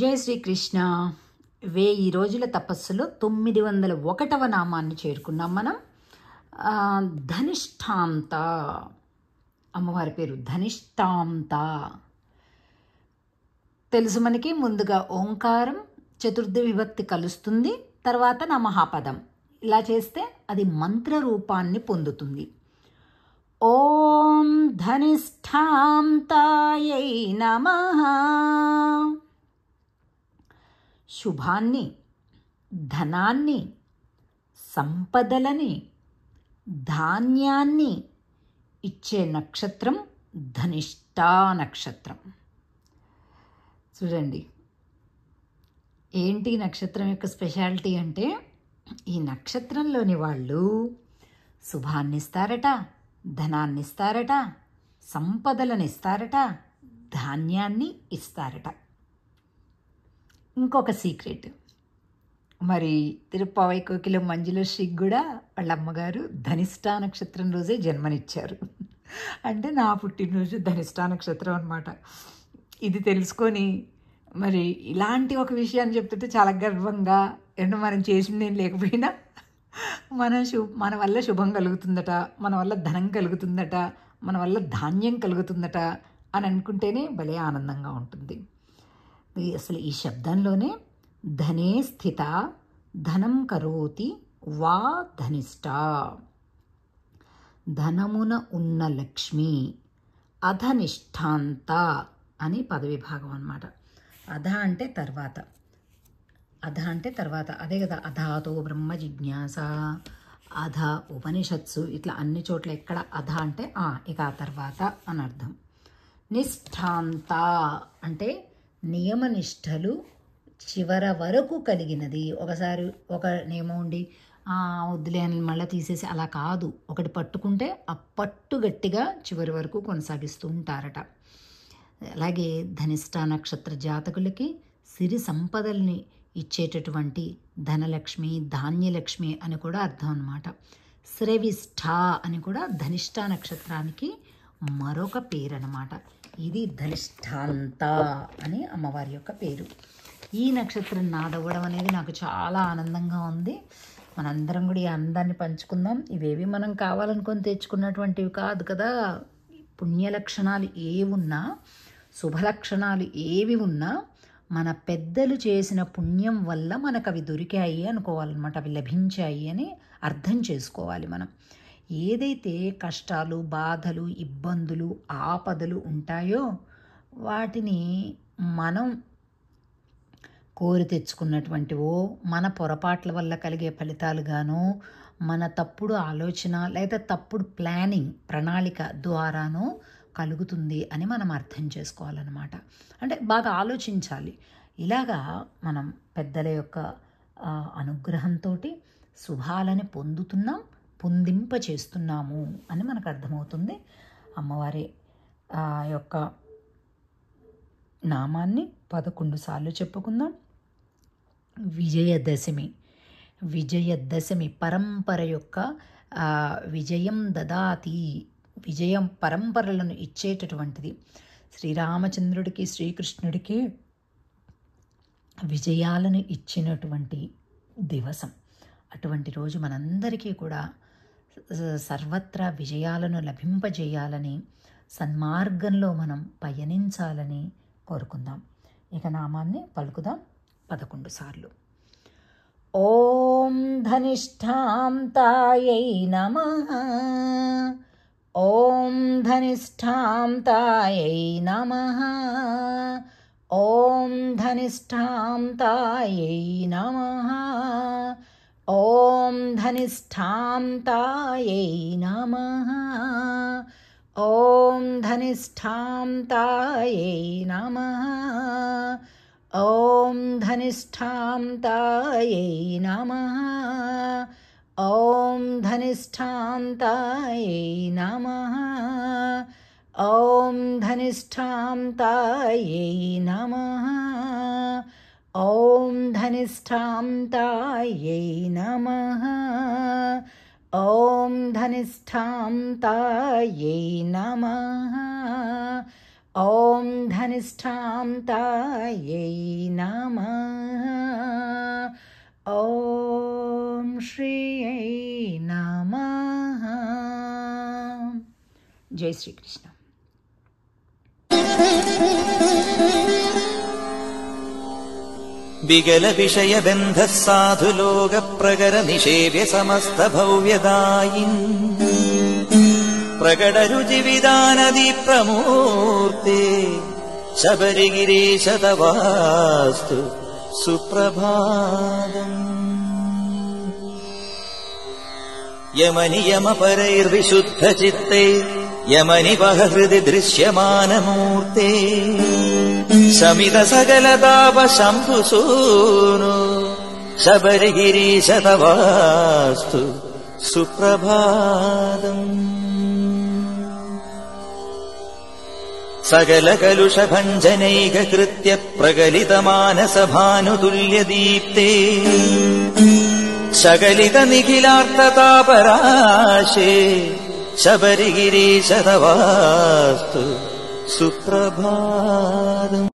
జై శ్రీకృష్ణ వెయ్యి రోజుల తపస్సులో తొమ్మిది వందల ఒకటవ నామాన్ని చేరుకున్నాం మనం ధనిష్టాంత అమ్మవారి పేరు ధనిష్టాంత తెలుసు మనకి ముందుగా ఓంకారం చతుర్థ విభక్తి కలుస్తుంది తర్వాత నమహాపదం ఇలా చేస్తే అది మంత్ర రూపాన్ని పొందుతుంది ఓం ధనిష్టాంతాయ నమ శుభాన్ని ధనాన్ని సంపదలని ధాన్యాన్ని ఇచ్చే నక్షత్రం ధనిష్టా నక్షత్రం చూడండి ఏంటి నక్షత్రం యొక్క స్పెషాలిటీ అంటే ఈ నక్షత్రంలోని వాళ్ళు శుభాన్ని ఇస్తారట ధనాన్ని ఇస్తారట సంపదలను ఇస్తారట ధాన్యాన్ని ఇస్తారట ఇంకొక సీక్రెట్ మరి తిరుపవై కోకిల శ్రీ కూడా వాళ్ళ అమ్మగారు ధనిష్టా నక్షత్రం రోజే జన్మనిచ్చారు అంటే నా పుట్టినరోజు ధనిష్టా నక్షత్రం అనమాట ఇది తెలుసుకొని మరి ఇలాంటి ఒక విషయాన్ని చెప్తుంటే చాలా గర్వంగా ఎందుకు మనం చేసింది ఏం లేకపోయినా మన శు మన వల్ల శుభం కలుగుతుందట మన వల్ల ధనం కలుగుతుందట మన వల్ల ధాన్యం కలుగుతుందట అని అనుకుంటేనే భలే ఆనందంగా ఉంటుంది అసలు ఈ శబ్దంలోనే ధనే స్థిత ధనం కరోతి వా ధనిష్ట ధనమున ఉన్న లక్ష్మి అధనిష్టాంత అని పదవిభాగం అనమాట అధ అంటే తర్వాత అధ అంటే తర్వాత అదే కదా అధాతో బ్రహ్మ జిజ్ఞాస అధ ఉపనిషత్సు ఇట్లా అన్ని చోట్ల ఎక్కడ అధ అంటే ఆ ఇక ఆ తర్వాత అని అర్థం నిష్ఠాంత అంటే నియమనిష్టలు చివర వరకు కలిగినది ఒకసారి ఒక నియమం ఉండి వద్దులే అని మళ్ళీ తీసేసి అలా కాదు ఒకటి పట్టుకుంటే ఆ పట్టు గట్టిగా చివరి వరకు కొనసాగిస్తూ ఉంటారట అలాగే ధనిష్ట నక్షత్ర జాతకులకి సిరి సంపదల్ని ఇచ్చేటటువంటి ధనలక్ష్మి ధాన్యలక్ష్మి అని కూడా అర్థం అనమాట శ్రవిష్ఠ అని కూడా ధనిష్ట నక్షత్రానికి మరొక పేరు అనమాట ఇది ధనిష్టాంత అని అమ్మవారి యొక్క పేరు ఈ నక్షత్రం నాదవ్వడం అనేది నాకు చాలా ఆనందంగా ఉంది మనందరం కూడా ఈ అందాన్ని పంచుకుందాం ఇవేవి మనం కావాలనుకొని తెచ్చుకున్నటువంటివి కాదు కదా పుణ్యలక్షణాలు శుభ శుభలక్షణాలు ఏవి ఉన్నా మన పెద్దలు చేసిన పుణ్యం వల్ల మనకు అవి దొరికాయి అనుకోవాలన్నమాట అవి లభించాయి అని అర్థం చేసుకోవాలి మనం ఏదైతే కష్టాలు బాధలు ఇబ్బందులు ఆపదలు ఉంటాయో వాటిని మనం కోరి తెచ్చుకున్నటువంటివో మన పొరపాట్ల వల్ల కలిగే ఫలితాలుగానో మన తప్పుడు ఆలోచన లేదా తప్పుడు ప్లానింగ్ ప్రణాళిక ద్వారానో కలుగుతుంది అని మనం అర్థం చేసుకోవాలన్నమాట అంటే బాగా ఆలోచించాలి ఇలాగా మనం పెద్దల యొక్క అనుగ్రహంతో శుభాలని పొందుతున్నాం పొందింప చేస్తున్నాము అని మనకు అర్థమవుతుంది అమ్మవారి యొక్క నామాన్ని పదకొండు సార్లు చెప్పుకుందాం విజయదశమి విజయదశమి పరంపర యొక్క విజయం దదాతి విజయం పరంపరలను ఇచ్చేటటువంటిది శ్రీరామచంద్రుడికి శ్రీకృష్ణుడికి విజయాలను ఇచ్చినటువంటి దివసం అటువంటి రోజు మనందరికీ కూడా సర్వత్రా విజయాలను లభింపజేయాలని సన్మార్గంలో మనం పయనించాలని కోరుకుందాం ఇక నామాన్ని పలుకుదాం పదకొండు సార్లు ఓం ధనిష్టాం తాయై నమ ఓం ధనిష్టాం తాయై నమ ఓం ధనిష్టాం తాయై నమ ॐ धनिष्ठां तायै नमः ॐ धनिष्ठां तायै नमः ॐ धनिष्ठां तायै नमः ॐ तायै नमः ॐ धनिष्ठां तायै नमः ॐ धनिष्ठां तायै नमः ॐ धनिष्ठां तायै नमः ॐ धनिष्ठां तायै नमः ॐ श्रीयै नमः जय श्रीकृष्ण विगलविषयबन्धः साधु लोकप्रकरनिषेभ्य समस्त भव्यदायिन् प्रकटरुजिविदानदि प्रमूर्ते शबरिगिरीश तवास्तु सुप्रभाद यमनिब हृदि दृश्यमानमूर्ते शमित सकलतापशम्भु सूनु शबलगिरीशतवास्तु सुप्रभादम् सकल कृत्य प्रगलित सकलित शबरिगिरीशनवास्तु सुप्रभात्